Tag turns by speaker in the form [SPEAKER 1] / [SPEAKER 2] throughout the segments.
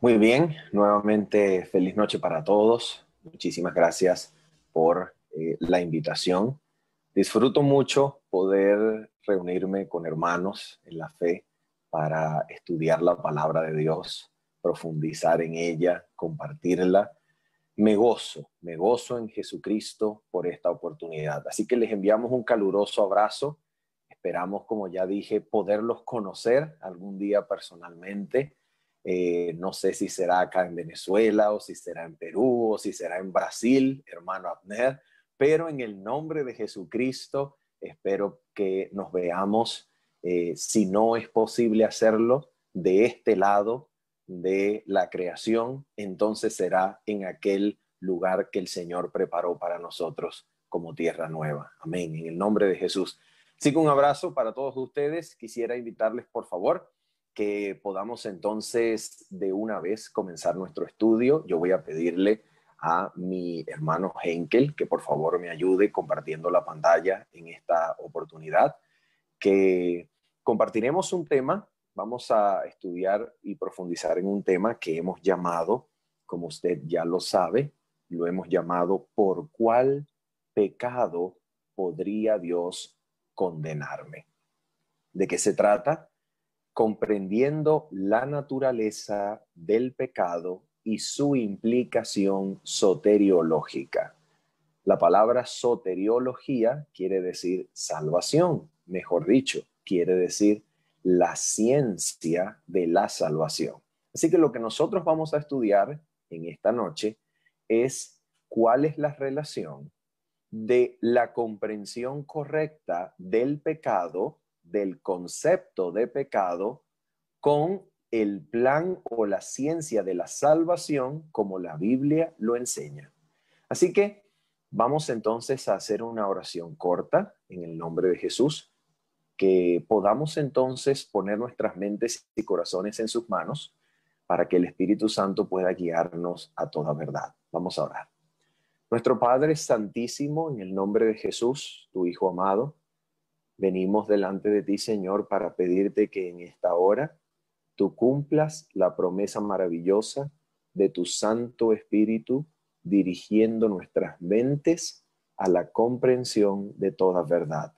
[SPEAKER 1] Muy bien, nuevamente feliz noche para todos. Muchísimas gracias por eh, la invitación. Disfruto mucho poder reunirme con hermanos en la fe para estudiar la palabra de Dios, profundizar en ella, compartirla. Me gozo, me gozo en Jesucristo por esta oportunidad. Así que les enviamos un caluroso abrazo. Esperamos, como ya dije, poderlos conocer algún día personalmente eh, no sé si será acá en Venezuela o si será en Perú o si será en Brasil, hermano Abner, pero en el nombre de Jesucristo espero que nos veamos, eh, si no es posible hacerlo, de este lado de la creación, entonces será en aquel lugar que el Señor preparó para nosotros como tierra nueva. Amén, en el nombre de Jesús. Así que un abrazo para todos ustedes. Quisiera invitarles, por favor, que podamos entonces de una vez comenzar nuestro estudio. Yo voy a pedirle a mi hermano Henkel que por favor me ayude compartiendo la pantalla en esta oportunidad, que compartiremos un tema, vamos a estudiar y profundizar en un tema que hemos llamado, como usted ya lo sabe, lo hemos llamado por cuál pecado podría Dios condenarme. ¿De qué se trata? comprendiendo la naturaleza del pecado y su implicación soteriológica. La palabra soteriología quiere decir salvación, mejor dicho, quiere decir la ciencia de la salvación. Así que lo que nosotros vamos a estudiar en esta noche es cuál es la relación de la comprensión correcta del pecado del concepto de pecado con el plan o la ciencia de la salvación como la Biblia lo enseña. Así que vamos entonces a hacer una oración corta en el nombre de Jesús, que podamos entonces poner nuestras mentes y corazones en sus manos para que el Espíritu Santo pueda guiarnos a toda verdad. Vamos a orar. Nuestro Padre Santísimo, en el nombre de Jesús, tu Hijo amado, Venimos delante de ti, Señor, para pedirte que en esta hora tú cumplas la promesa maravillosa de tu Santo Espíritu dirigiendo nuestras mentes a la comprensión de toda verdad.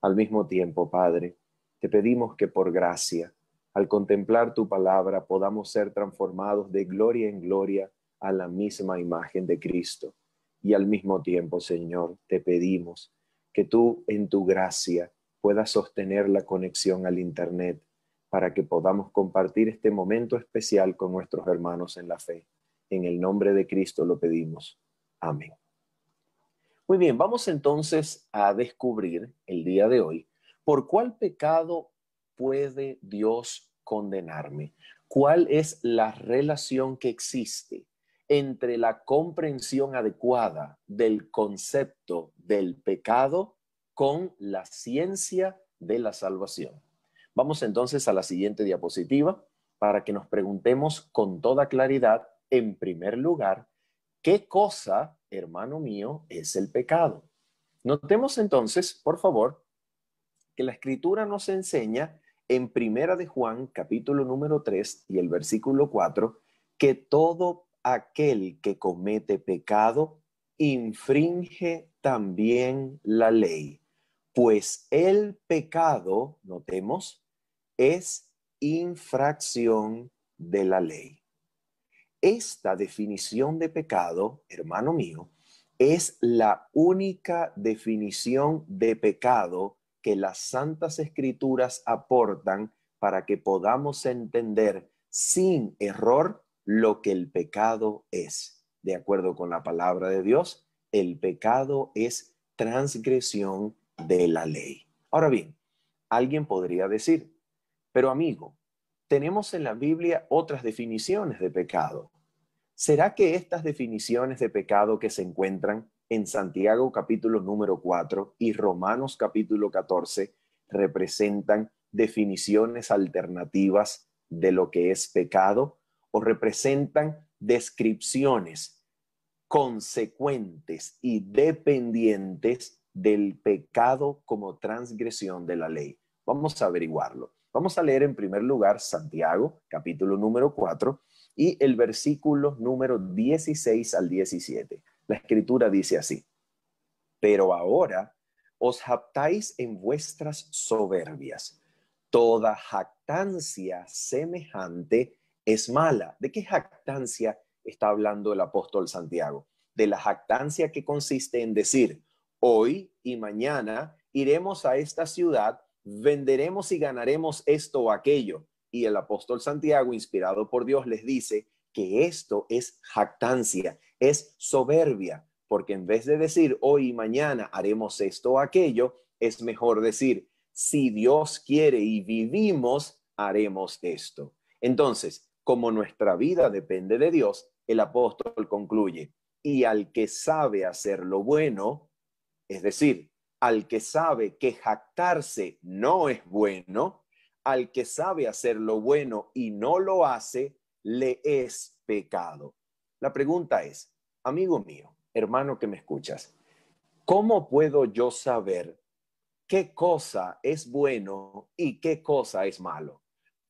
[SPEAKER 1] Al mismo tiempo, Padre, te pedimos que por gracia, al contemplar tu palabra, podamos ser transformados de gloria en gloria a la misma imagen de Cristo. Y al mismo tiempo, Señor, te pedimos que tú en tu gracia puedas sostener la conexión al Internet para que podamos compartir este momento especial con nuestros hermanos en la fe. En el nombre de Cristo lo pedimos. Amén. Muy bien, vamos entonces a descubrir el día de hoy por cuál pecado puede Dios condenarme. ¿Cuál es la relación que existe entre la comprensión adecuada del concepto del pecado con la ciencia de la salvación. Vamos entonces a la siguiente diapositiva para que nos preguntemos con toda claridad, en primer lugar, ¿qué cosa, hermano mío, es el pecado? Notemos entonces, por favor, que la escritura nos enseña en Primera de Juan, capítulo número 3 y el versículo 4, que todo aquel que comete pecado infringe también la ley, pues el pecado, notemos, es infracción de la ley. Esta definición de pecado, hermano mío, es la única definición de pecado que las santas escrituras aportan para que podamos entender sin error lo que el pecado es. De acuerdo con la palabra de Dios, el pecado es transgresión de la ley. Ahora bien, alguien podría decir, pero amigo, tenemos en la Biblia otras definiciones de pecado. ¿Será que estas definiciones de pecado que se encuentran en Santiago capítulo número 4 y Romanos capítulo 14 representan definiciones alternativas de lo que es pecado? o representan descripciones consecuentes y dependientes del pecado como transgresión de la ley. Vamos a averiguarlo. Vamos a leer en primer lugar Santiago, capítulo número 4, y el versículo número 16 al 17. La escritura dice así, pero ahora os jactáis en vuestras soberbias. Toda jactancia semejante es mala. ¿De qué jactancia está hablando el apóstol Santiago? De la jactancia que consiste en decir, hoy y mañana iremos a esta ciudad, venderemos y ganaremos esto o aquello. Y el apóstol Santiago, inspirado por Dios, les dice que esto es jactancia, es soberbia, porque en vez de decir hoy y mañana haremos esto o aquello, es mejor decir, si Dios quiere y vivimos, haremos esto. Entonces, como nuestra vida depende de Dios, el apóstol concluye, y al que sabe hacer lo bueno, es decir, al que sabe que jactarse no es bueno, al que sabe hacer lo bueno y no lo hace, le es pecado. La pregunta es, amigo mío, hermano que me escuchas, ¿cómo puedo yo saber qué cosa es bueno y qué cosa es malo?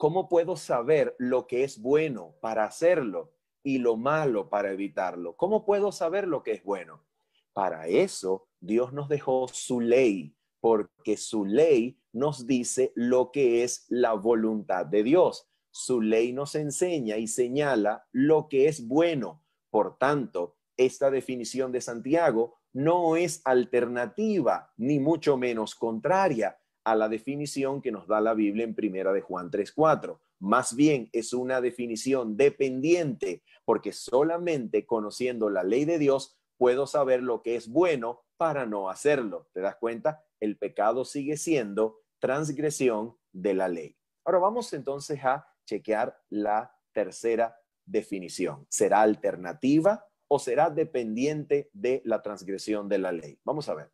[SPEAKER 1] ¿Cómo puedo saber lo que es bueno para hacerlo y lo malo para evitarlo? ¿Cómo puedo saber lo que es bueno? Para eso Dios nos dejó su ley, porque su ley nos dice lo que es la voluntad de Dios. Su ley nos enseña y señala lo que es bueno. Por tanto, esta definición de Santiago no es alternativa, ni mucho menos contraria, a la definición que nos da la Biblia en Primera de Juan 3:4. Más bien es una definición dependiente, porque solamente conociendo la ley de Dios puedo saber lo que es bueno para no hacerlo. ¿Te das cuenta? El pecado sigue siendo transgresión de la ley. Ahora vamos entonces a chequear la tercera definición. ¿Será alternativa o será dependiente de la transgresión de la ley? Vamos a ver.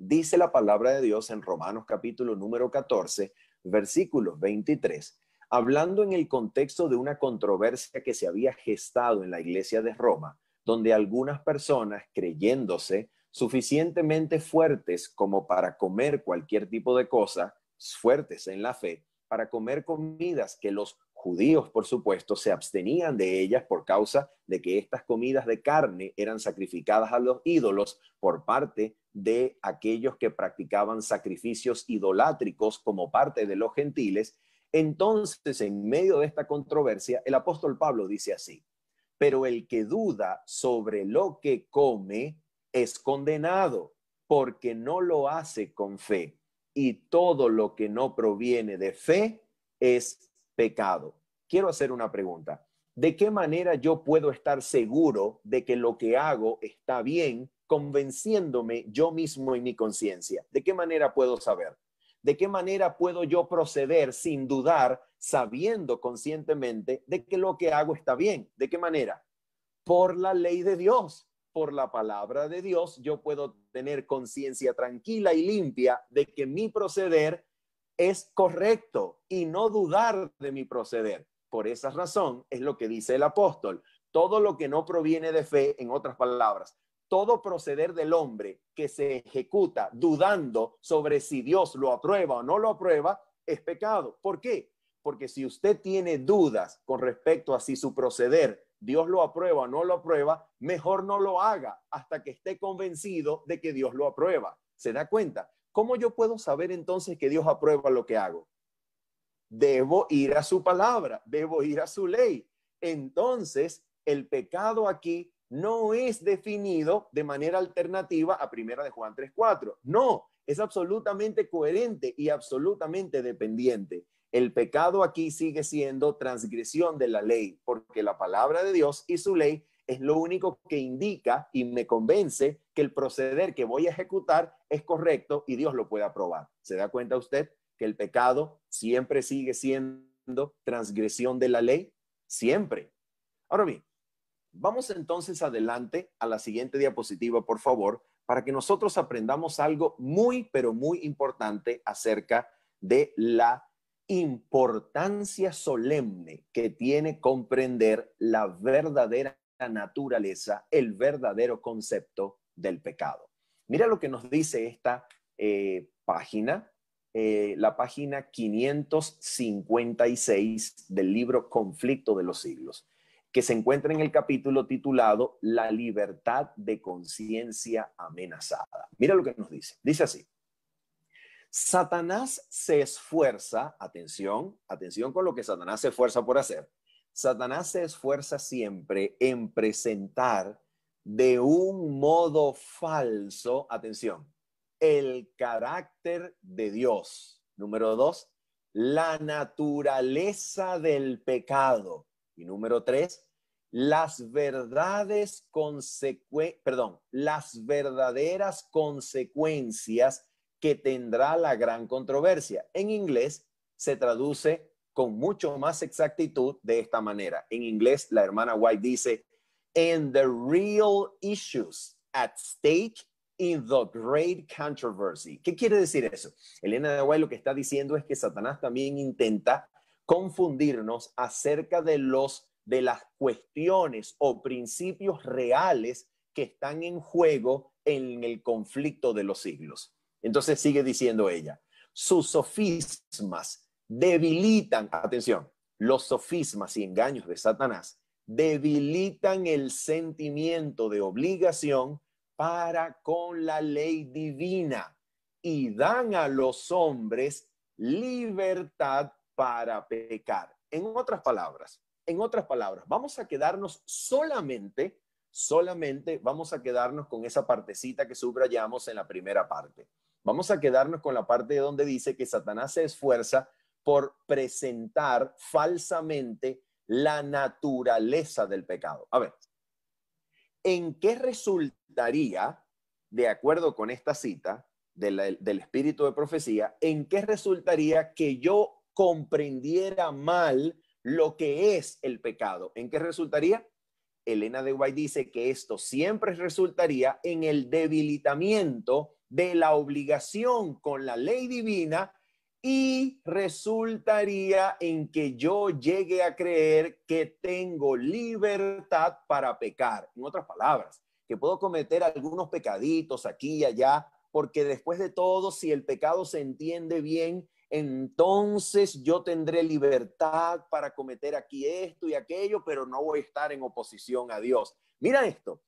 [SPEAKER 1] Dice la palabra de Dios en Romanos capítulo número 14, versículos 23, hablando en el contexto de una controversia que se había gestado en la iglesia de Roma, donde algunas personas creyéndose suficientemente fuertes como para comer cualquier tipo de cosa, fuertes en la fe, para comer comidas que los judíos, por supuesto, se abstenían de ellas por causa de que estas comidas de carne eran sacrificadas a los ídolos por parte de aquellos que practicaban sacrificios idolátricos como parte de los gentiles, entonces en medio de esta controversia, el apóstol Pablo dice así, pero el que duda sobre lo que come es condenado porque no lo hace con fe y todo lo que no proviene de fe es pecado. Quiero hacer una pregunta. ¿De qué manera yo puedo estar seguro de que lo que hago está bien convenciéndome yo mismo en mi conciencia. ¿De qué manera puedo saber? ¿De qué manera puedo yo proceder sin dudar, sabiendo conscientemente de que lo que hago está bien? ¿De qué manera? Por la ley de Dios, por la palabra de Dios, yo puedo tener conciencia tranquila y limpia de que mi proceder es correcto y no dudar de mi proceder. Por esa razón es lo que dice el apóstol. Todo lo que no proviene de fe, en otras palabras, todo proceder del hombre que se ejecuta dudando sobre si Dios lo aprueba o no lo aprueba es pecado. ¿Por qué? Porque si usted tiene dudas con respecto a si su proceder Dios lo aprueba o no lo aprueba, mejor no lo haga hasta que esté convencido de que Dios lo aprueba. ¿Se da cuenta? ¿Cómo yo puedo saber entonces que Dios aprueba lo que hago? Debo ir a su palabra, debo ir a su ley. Entonces, el pecado aquí no es definido de manera alternativa a primera de Juan 3.4. No, es absolutamente coherente y absolutamente dependiente. El pecado aquí sigue siendo transgresión de la ley, porque la palabra de Dios y su ley es lo único que indica y me convence que el proceder que voy a ejecutar es correcto y Dios lo puede aprobar. ¿Se da cuenta usted que el pecado siempre sigue siendo transgresión de la ley? Siempre. Ahora bien, Vamos entonces adelante a la siguiente diapositiva, por favor, para que nosotros aprendamos algo muy, pero muy importante acerca de la importancia solemne que tiene comprender la verdadera naturaleza, el verdadero concepto del pecado. Mira lo que nos dice esta eh, página, eh, la página 556 del libro Conflicto de los Siglos que se encuentra en el capítulo titulado La libertad de conciencia amenazada. Mira lo que nos dice. Dice así. Satanás se esfuerza, atención, atención con lo que Satanás se esfuerza por hacer. Satanás se esfuerza siempre en presentar de un modo falso, atención, el carácter de Dios. Número dos, la naturaleza del pecado. Y número tres, las verdades perdón, las verdaderas consecuencias que tendrá la gran controversia. En inglés se traduce con mucho más exactitud de esta manera. En inglés, la hermana White dice, in the real issues at stake in the great controversy. ¿Qué quiere decir eso? Elena de White lo que está diciendo es que Satanás también intenta confundirnos acerca de los de las cuestiones o principios reales que están en juego en el conflicto de los siglos. Entonces sigue diciendo ella, sus sofismas debilitan, atención, los sofismas y engaños de Satanás debilitan el sentimiento de obligación para con la ley divina y dan a los hombres libertad para pecar. En otras palabras, en otras palabras, vamos a quedarnos solamente, solamente vamos a quedarnos con esa partecita que subrayamos en la primera parte. Vamos a quedarnos con la parte donde dice que Satanás se esfuerza por presentar falsamente la naturaleza del pecado. A ver, ¿en qué resultaría, de acuerdo con esta cita del espíritu de profecía, en qué resultaría que yo comprendiera mal lo que es el pecado. ¿En qué resultaría? Elena de Guay dice que esto siempre resultaría en el debilitamiento de la obligación con la ley divina y resultaría en que yo llegue a creer que tengo libertad para pecar. En otras palabras, que puedo cometer algunos pecaditos aquí y allá, porque después de todo, si el pecado se entiende bien, entonces yo tendré libertad para cometer aquí esto y aquello, pero no voy a estar en oposición a Dios. Mira esto.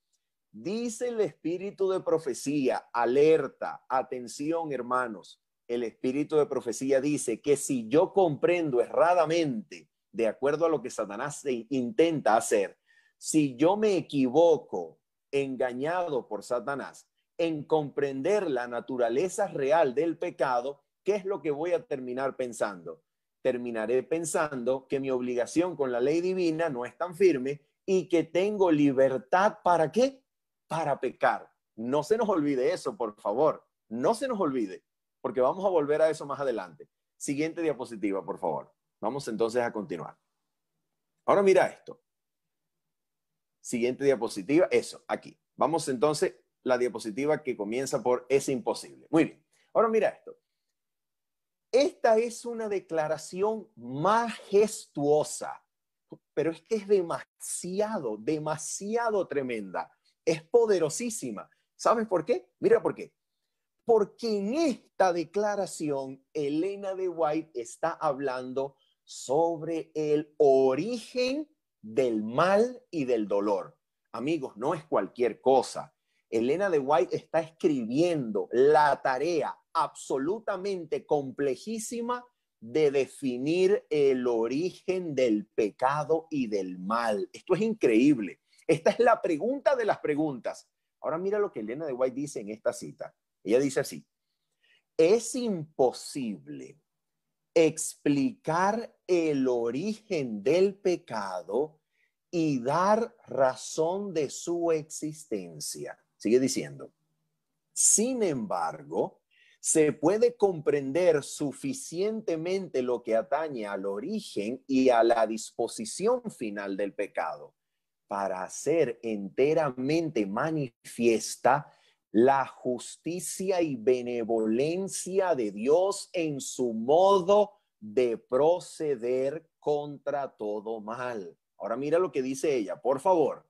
[SPEAKER 1] Dice el espíritu de profecía, alerta, atención hermanos, el espíritu de profecía dice que si yo comprendo erradamente, de acuerdo a lo que Satanás intenta hacer, si yo me equivoco engañado por Satanás en comprender la naturaleza real del pecado, ¿qué es lo que voy a terminar pensando? Terminaré pensando que mi obligación con la ley divina no es tan firme y que tengo libertad para qué? Para pecar. No se nos olvide eso, por favor. No se nos olvide, porque vamos a volver a eso más adelante. Siguiente diapositiva, por favor. Vamos entonces a continuar. Ahora mira esto. Siguiente diapositiva, eso, aquí. Vamos entonces la diapositiva que comienza por es imposible. Muy bien. Ahora mira esto. Esta es una declaración majestuosa, pero es que es demasiado, demasiado tremenda. Es poderosísima. ¿Sabes por qué? Mira por qué. Porque en esta declaración, Elena de White está hablando sobre el origen del mal y del dolor. Amigos, no es cualquier cosa. Elena de White está escribiendo la tarea absolutamente complejísima de definir el origen del pecado y del mal. Esto es increíble. Esta es la pregunta de las preguntas. Ahora mira lo que Elena de White dice en esta cita. Ella dice así, es imposible explicar el origen del pecado y dar razón de su existencia Sigue diciendo, sin embargo, se puede comprender suficientemente lo que atañe al origen y a la disposición final del pecado para hacer enteramente manifiesta la justicia y benevolencia de Dios en su modo de proceder contra todo mal. Ahora mira lo que dice ella, por favor.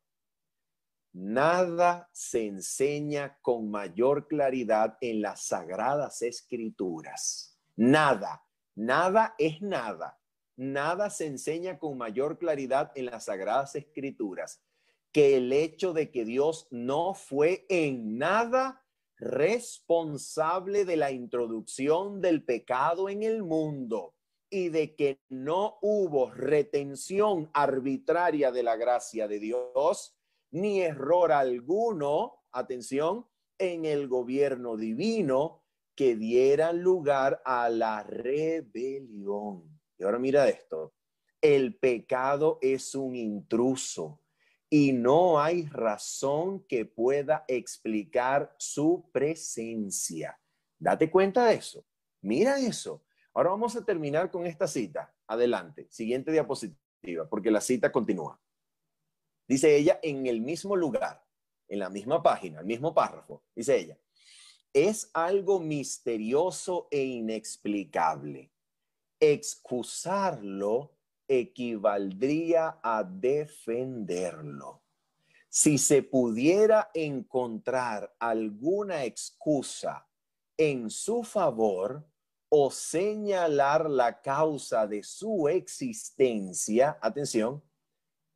[SPEAKER 1] Nada se enseña con mayor claridad en las sagradas escrituras. Nada, nada es nada. Nada se enseña con mayor claridad en las sagradas escrituras que el hecho de que Dios no fue en nada responsable de la introducción del pecado en el mundo y de que no hubo retención arbitraria de la gracia de Dios ni error alguno, atención, en el gobierno divino que diera lugar a la rebelión. Y ahora mira esto, el pecado es un intruso y no hay razón que pueda explicar su presencia. Date cuenta de eso. Mira eso. Ahora vamos a terminar con esta cita. Adelante, siguiente diapositiva, porque la cita continúa. Dice ella en el mismo lugar, en la misma página, el mismo párrafo, dice ella, es algo misterioso e inexplicable. Excusarlo equivaldría a defenderlo. Si se pudiera encontrar alguna excusa en su favor o señalar la causa de su existencia, atención,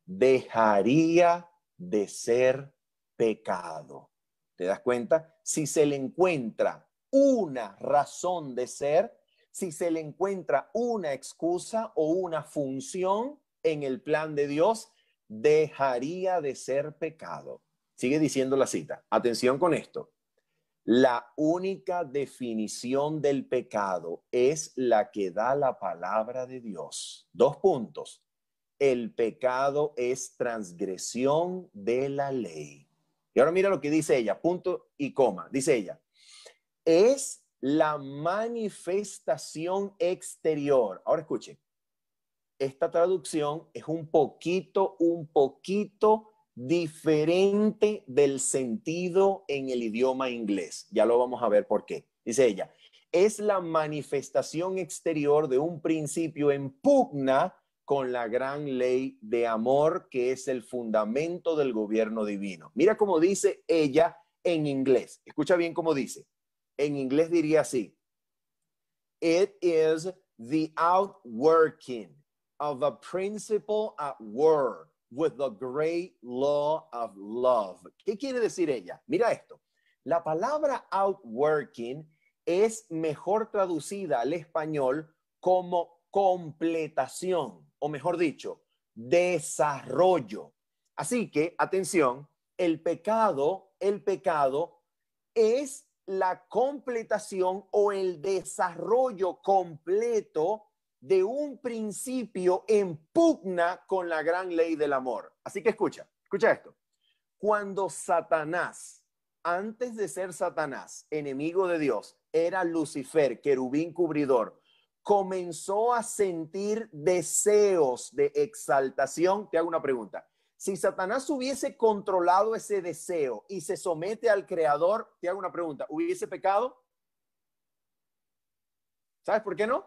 [SPEAKER 1] dejaría de ser pecado. ¿Te das cuenta? Si se le encuentra una razón de ser, si se le encuentra una excusa o una función en el plan de Dios, dejaría de ser pecado. Sigue diciendo la cita. Atención con esto. La única definición del pecado es la que da la palabra de Dios. Dos puntos el pecado es transgresión de la ley. Y ahora mira lo que dice ella, punto y coma. Dice ella, es la manifestación exterior. Ahora escuche, esta traducción es un poquito, un poquito diferente del sentido en el idioma inglés. Ya lo vamos a ver por qué. Dice ella, es la manifestación exterior de un principio en pugna con la gran ley de amor que es el fundamento del gobierno divino. Mira cómo dice ella en inglés. Escucha bien cómo dice. En inglés diría así. It is the outworking of a principle at work with the great law of love. ¿Qué quiere decir ella? Mira esto. La palabra outworking es mejor traducida al español como completación o mejor dicho, desarrollo. Así que, atención, el pecado, el pecado es la completación o el desarrollo completo de un principio en pugna con la gran ley del amor. Así que escucha, escucha esto. Cuando Satanás, antes de ser Satanás, enemigo de Dios, era Lucifer, querubín cubridor, comenzó a sentir deseos de exaltación, te hago una pregunta. Si Satanás hubiese controlado ese deseo y se somete al Creador, te hago una pregunta, ¿hubiese pecado? ¿Sabes por qué no?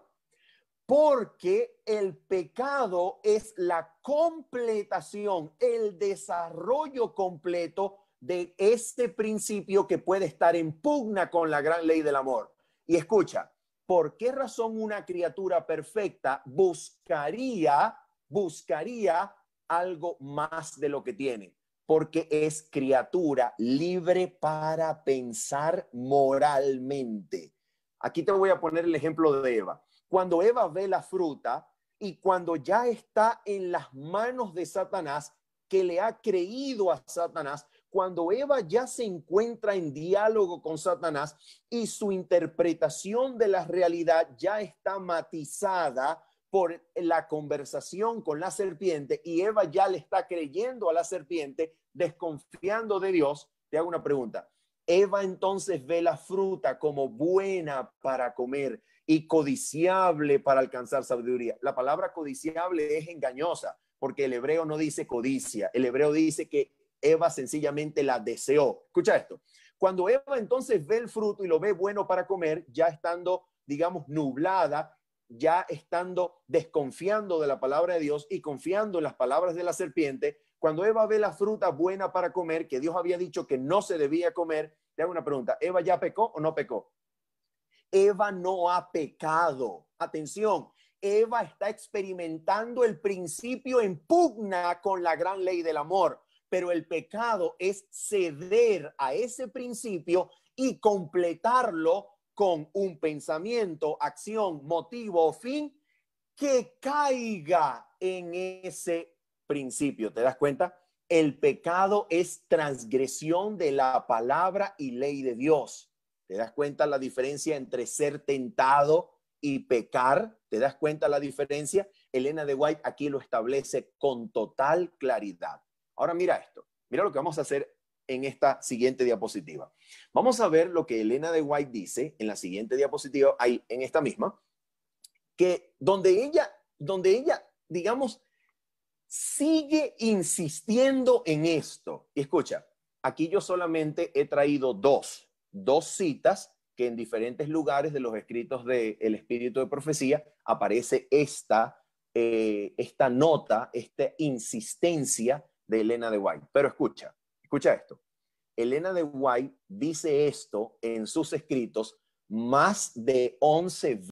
[SPEAKER 1] Porque el pecado es la completación, el desarrollo completo de este principio que puede estar en pugna con la gran ley del amor. Y escucha, ¿por qué razón una criatura perfecta buscaría, buscaría algo más de lo que tiene? Porque es criatura libre para pensar moralmente. Aquí te voy a poner el ejemplo de Eva. Cuando Eva ve la fruta y cuando ya está en las manos de Satanás, que le ha creído a Satanás, cuando Eva ya se encuentra en diálogo con Satanás y su interpretación de la realidad ya está matizada por la conversación con la serpiente y Eva ya le está creyendo a la serpiente, desconfiando de Dios, te hago una pregunta. Eva entonces ve la fruta como buena para comer y codiciable para alcanzar sabiduría. La palabra codiciable es engañosa porque el hebreo no dice codicia, el hebreo dice que Eva sencillamente la deseó. Escucha esto. Cuando Eva entonces ve el fruto y lo ve bueno para comer, ya estando, digamos, nublada, ya estando desconfiando de la palabra de Dios y confiando en las palabras de la serpiente, cuando Eva ve la fruta buena para comer, que Dios había dicho que no se debía comer, te hago una pregunta, ¿Eva ya pecó o no pecó? Eva no ha pecado. Atención, Eva está experimentando el principio en pugna con la gran ley del amor pero el pecado es ceder a ese principio y completarlo con un pensamiento, acción, motivo o fin que caiga en ese principio. ¿Te das cuenta? El pecado es transgresión de la palabra y ley de Dios. ¿Te das cuenta la diferencia entre ser tentado y pecar? ¿Te das cuenta la diferencia? Elena de White aquí lo establece con total claridad. Ahora mira esto, mira lo que vamos a hacer en esta siguiente diapositiva. Vamos a ver lo que Elena de White dice en la siguiente diapositiva, ahí en esta misma, que donde ella, donde ella, digamos, sigue insistiendo en esto. Y escucha, aquí yo solamente he traído dos, dos citas que en diferentes lugares de los escritos del espíritu de profecía aparece esta, eh, esta nota, esta insistencia de Elena de White. Pero escucha, escucha esto. Elena de White dice esto en sus escritos más de 11